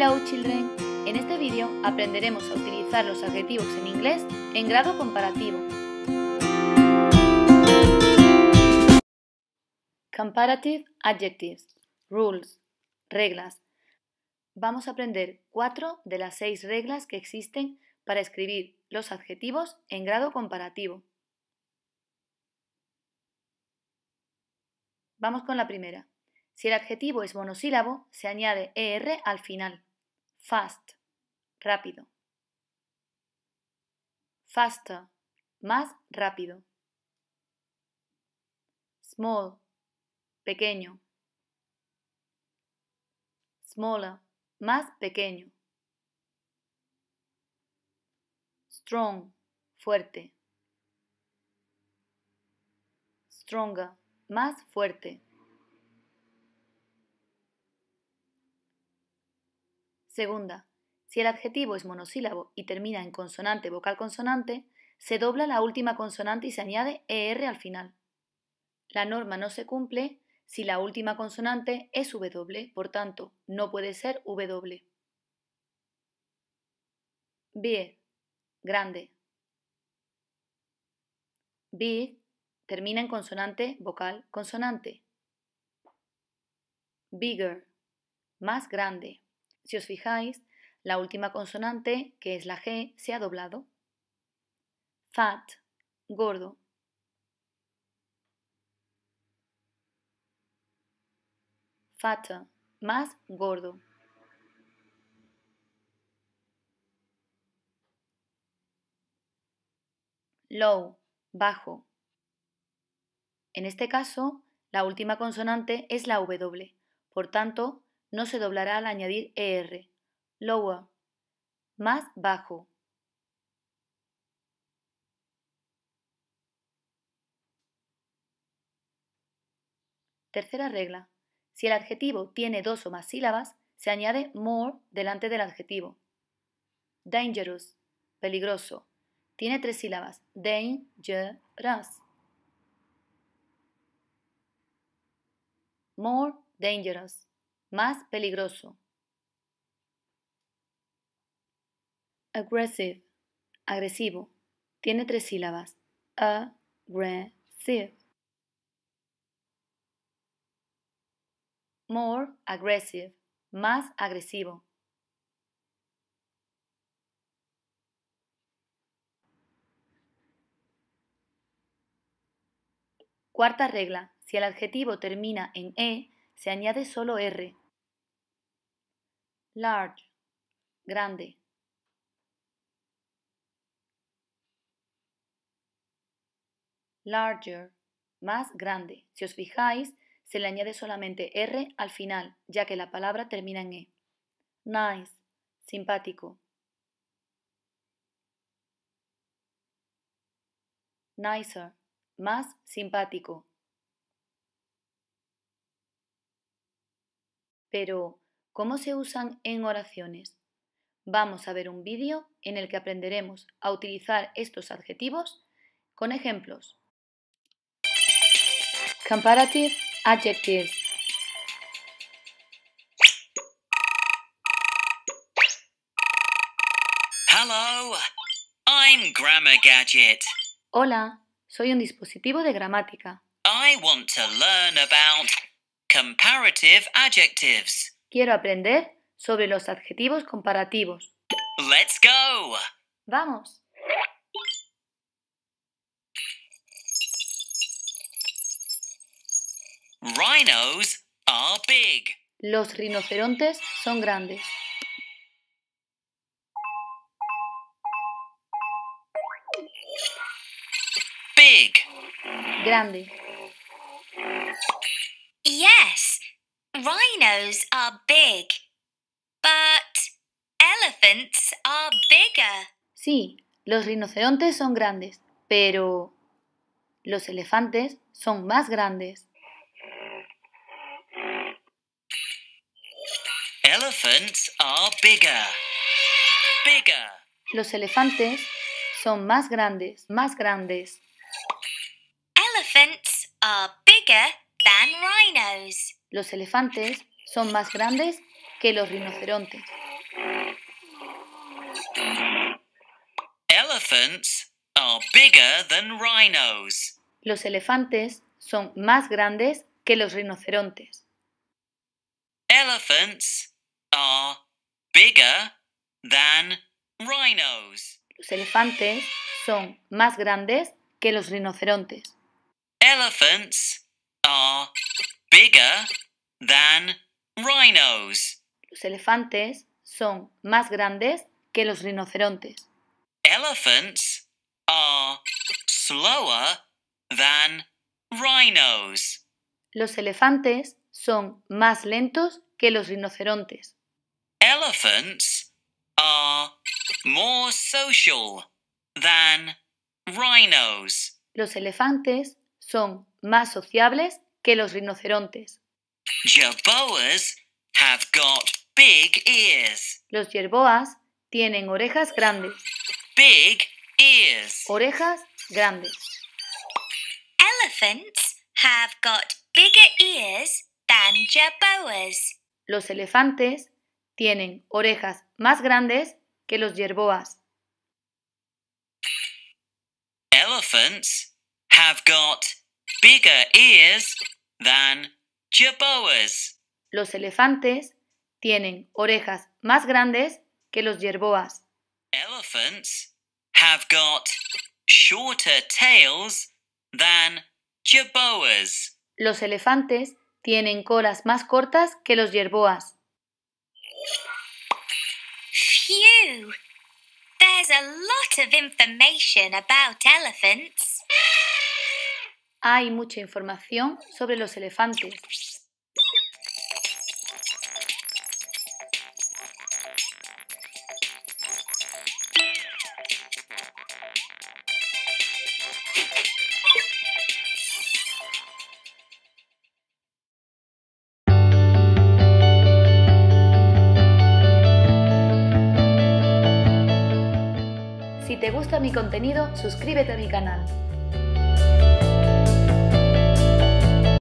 Hola, children, en este vídeo aprenderemos a utilizar los adjetivos en inglés en grado comparativo. Comparative adjectives, rules, reglas. Vamos a aprender cuatro de las seis reglas que existen para escribir los adjetivos en grado comparativo. Vamos con la primera. Si el adjetivo es monosílabo, se añade ER al final. Fast, rápido. Faster, más rápido. Small, pequeño. Smaller, más pequeño. Strong, fuerte. Stronger, más fuerte. Segunda, si el adjetivo es monosílabo y termina en consonante vocal consonante, se dobla la última consonante y se añade ER al final. La norma no se cumple si la última consonante es W, por tanto, no puede ser W. B. grande. B termina en consonante vocal consonante. Bigger, más grande. Si os fijáis, la última consonante, que es la G, se ha doblado. Fat, gordo. fat más gordo. Low, bajo. En este caso, la última consonante es la W. Por tanto, no se doblará al añadir er, lower, más bajo. Tercera regla. Si el adjetivo tiene dos o más sílabas, se añade more delante del adjetivo. Dangerous, peligroso. Tiene tres sílabas. Dangerous. More dangerous más peligroso. Aggressive, agresivo, tiene tres sílabas. Aggressive. More aggressive, más agresivo. Cuarta regla, si el adjetivo termina en E, se añade solo R large, grande. Larger, más grande. Si os fijáis, se le añade solamente R al final, ya que la palabra termina en E. Nice, simpático. Nicer, más simpático. Pero, cómo se usan en oraciones. Vamos a ver un vídeo en el que aprenderemos a utilizar estos adjetivos con ejemplos. Comparative adjectives. Hello, I'm Grammar Gadget. Hola, soy un dispositivo de gramática. I want to learn about comparative adjectives. Quiero aprender sobre los adjetivos comparativos. Let's go. Vamos. Rhinos are big. Los rinocerontes son grandes. Big. Grande. Rhinos are big, but elephants are bigger. Sí, los rinocerontes son grandes, pero los elefantes son más grandes. Elephants are bigger. Bigger. Los elefantes son más grandes, más grandes. Elephants are bigger than rhinos. Los elefantes son más grandes que los rinocerontes. Elephants are bigger than rhinos. Los elefantes son más grandes que los rinocerontes. Elephants are bigger than rhinos. Los elefantes son más grandes que los rinocerontes. Elephants are bigger than rhinos. Los elefantes son más grandes que los rinocerontes. Elephants are slower than rhinos. Los elefantes son más lentos que los rinocerontes. Elephants are more social than rhinos. Los elefantes son más sociables que los rinocerontes. have got big ears. Los jerboas tienen orejas grandes. Big ears. Orejas grandes. Elephants have got bigger ears than jerboas. Los elefantes tienen orejas más grandes que los jerboas. Elephants have got bigger ears than jerboas. Los elefantes tienen orejas más grandes que los jerboas. Elephants have got shorter tails than jerboas. Los elefantes tienen colas más cortas que los jerboas. Phew! There's a lot of information about elephants. hay mucha información sobre los elefantes. Si te gusta mi contenido, suscríbete a mi canal.